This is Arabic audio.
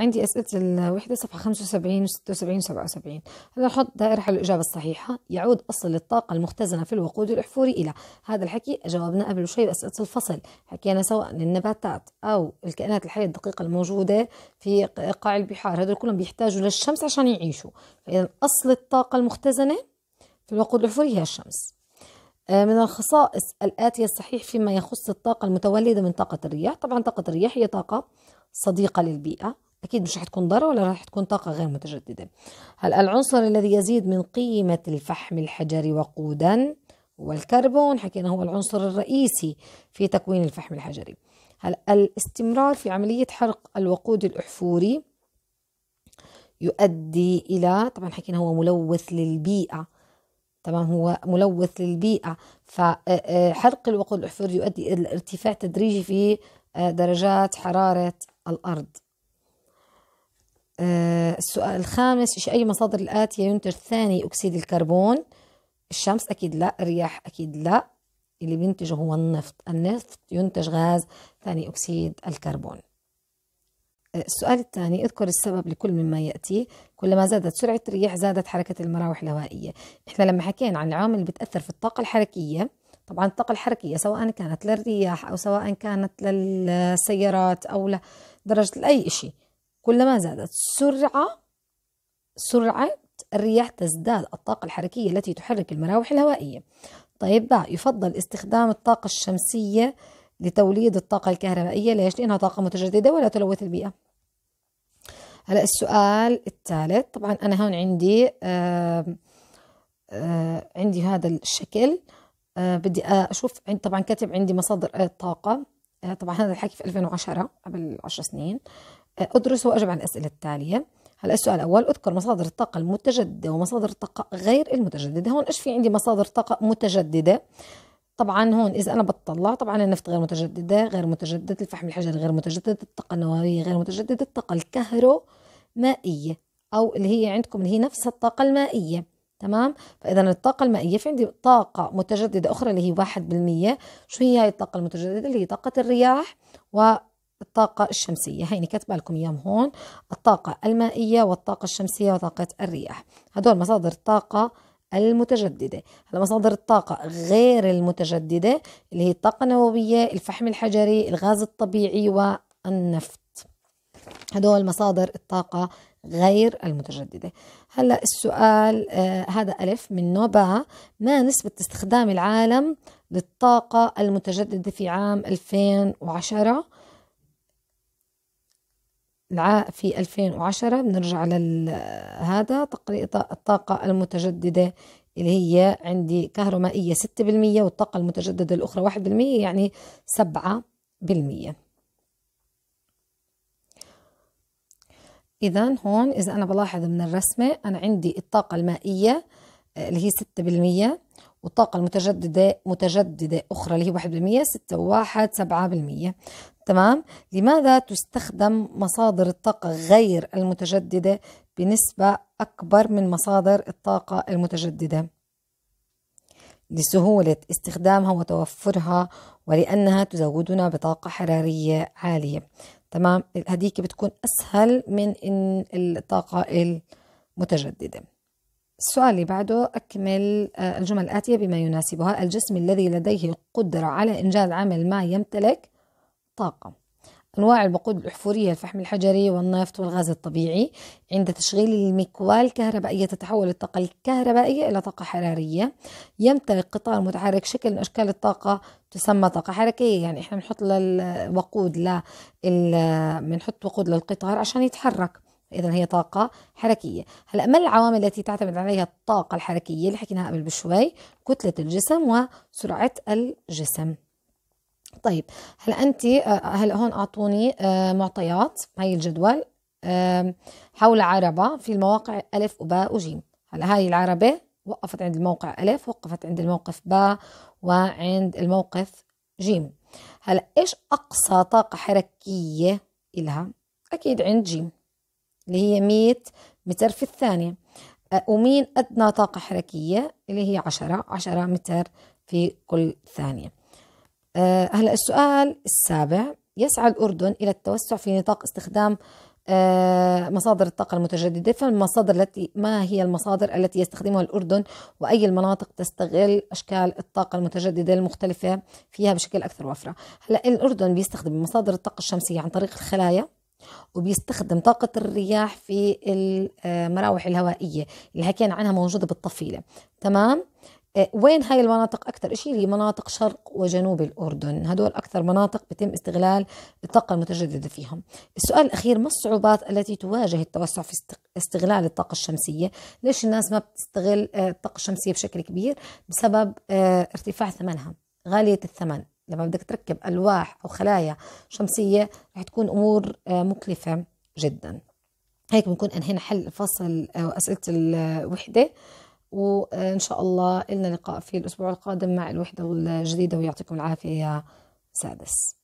عندي أسئلة الوحدة صفحة 75 و 76 و 77 هذا حط دائرة حل الإجابة الصحيحة يعود أصل الطاقة المختزنة في الوقود الأحفوري إلى هذا الحكي جاوبنا قبل شوي بأسئلة الفصل حكينا سواء النباتات أو الكائنات الحية الدقيقة الموجودة في قاع البحار هذول كلهم بيحتاجوا للشمس عشان يعيشوا فإذا أصل الطاقة المختزنة في الوقود الأحفوري هي الشمس آه، من الخصائص الآتية الصحيح فيما يخص الطاقة المتولدة من طاقة الرياح طبعا طاقة الرياح هي طاقة صديقة للبيئة أكيد مش رح تكون ضارة ولا رح تكون طاقة غير متجددة هلا العنصر الذي يزيد من قيمة الفحم الحجري وقودا هو الكربون حكينا هو العنصر الرئيسي في تكوين الفحم الحجري هلا الاستمرار في عملية حرق الوقود الأحفوري يؤدي إلى طبعا حكينا هو ملوث للبيئة تمام هو ملوث للبيئة فحرق آه، آه، الوقود الأحفوري يؤدي إلى ارتفاع تدريجي في آه، درجات حرارة الأرض آه، السؤال الخامس أي مصادر الآتية ينتج ثاني أكسيد الكربون الشمس أكيد لا الرياح أكيد لا اللي بينتجه هو النفط النفط ينتج غاز ثاني أكسيد الكربون آه، السؤال الثاني اذكر السبب لكل مما يأتي كلما زادت سرعة الرياح زادت حركة المراوح الهوائية احنا لما حكينا عن العوامل اللي بتأثر في الطاقة الحركية طبعا الطاقة الحركية سواء كانت للرياح أو سواء كانت للسيارات أو لدرجة اي شيء كلما زادت سرعة سرعة الرياح تزداد الطاقة الحركية التي تحرك المراوح الهوائية طيب باء يفضل استخدام الطاقة الشمسية لتوليد الطاقة الكهربائية ليش؟ لأنها طاقة متجددة ولا تلوث البيئة هلا السؤال الثالث طبعا أنا هون عندي آآ آآ عندي هذا الشكل آه، بدي أشوف عند طبعا كاتب عندي مصادر الطاقة آه، طبعا هذا الحكي في 2010 قبل 10 سنين ادرس واجب عن الاسئله التاليه هلا السؤال الاول اذكر مصادر الطاقه المتجدده ومصادر الطاقه غير المتجدده هون ايش في عندي مصادر طاقه متجدده طبعا هون اذا انا بتطلع طبعا النفط غير متجدده غير متجدد الفحم الحجري غير متجدد الطاقه النوويه غير متجدده الطاقه الكهرومائيه او اللي هي عندكم اللي هي نفس الطاقه المائيه تمام فاذا الطاقه المائيه في عندي طاقه متجدده اخرى اللي هي 1% شو هي هاي الطاقه المتجدده اللي هي طاقه الرياح و الطاقة الشمسية هيني كتب لكم اياهم هون الطاقة المائية والطاقة الشمسية وطاقة الرياح هدول مصادر الطاقة المتجددة هلا مصادر الطاقة غير المتجددة اللي هي الطاقة النووية الفحم الحجري الغاز الطبيعي والنفط هدول مصادر الطاقة غير المتجددة هلا السؤال آه هذا ألف من نوبا ما نسبة استخدام العالم للطاقة المتجددة في عام 2010 في 2010 بنرجع لهذا الطاقة المتجددة اللي هي عندي كهرومائية 6% والطاقة المتجددة الأخرى 1% يعني 7% إذا هون إذا أنا بلاحظ من الرسمة أنا عندي الطاقة المائية آه، اللي هي 6% والطاقة المتجددة متجددة أخرى اللي هي 1% 6 و 1 7% تمام لماذا تستخدم مصادر الطاقة غير المتجددة بنسبة أكبر من مصادر الطاقة المتجددة لسهولة استخدامها وتوفرها ولأنها تزودنا بطاقة حرارية عالية تمام هديك بتكون أسهل من إن الطاقة المتجددة السؤال اللي بعده أكمل آه، الجمل الآتية بما يناسبها الجسم الذي لديه القدرة على إنجاز عمل ما يمتلك الطاقة أنواع الوقود الأحفورية الفحم الحجري والنفط والغاز الطبيعي عند تشغيل المكواة الكهربائية تتحول الطاقة الكهربائية إلى طاقة حرارية يمتلك قطار متحرك شكل من أشكال الطاقة تسمى طاقة حركية يعني إحنا بنحط للوقود ل بنحط وقود للقطار عشان يتحرك إذا هي طاقة حركية هلا ما العوامل التي تعتمد عليها الطاقة الحركية اللي حكيناها قبل بشوي كتلة الجسم وسرعة الجسم طيب هلا انت آه، هلا هون اعطوني آه، معطيات هاي الجدول حول عربة في المواقع ألف وباء وجيم هلا هاي العربة وقفت عند الموقع ألف وقفت عند الموقف باء وعند الموقف جيم هلا إيش أقصى طاقة حركية لها أكيد عند جيم اللي هي 100 متر في الثانية آه، ومين أدنى طاقة حركية اللي هي 10 10 متر في كل ثانية آه، هلا السؤال السابع يسعى الأردن إلى التوسع في نطاق استخدام آه، مصادر الطاقة المتجددة فالمصادر التي ما هي المصادر التي يستخدمها الأردن وأي المناطق تستغل أشكال الطاقة المتجددة المختلفة فيها بشكل أكثر وفرة هلا الأردن بيستخدم مصادر الطاقة الشمسية عن طريق الخلايا وبيستخدم طاقة الرياح في المراوح آه، الهوائية اللي حكينا عنها موجودة بالطفيلة تمام آه، وين هاي المناطق أكثر شيء هي مناطق شرق وجنوب الأردن هدول أكثر مناطق بتم استغلال الطاقة المتجددة فيهم السؤال الأخير ما الصعوبات التي تواجه التوسع في استغلال الطاقة الشمسية ليش الناس ما بتستغل آه، الطاقة الشمسية بشكل كبير بسبب آه، ارتفاع ثمنها غالية الثمن لما بدك تركب ألواح أو خلايا شمسية رح تكون أمور مكلفة جدا هيك بنكون أنهينا حل فصل أسئلة الوحدة وإن شاء الله إلنا لقاء في الأسبوع القادم مع الوحدة الجديدة ويعطيكم العافية يا سادس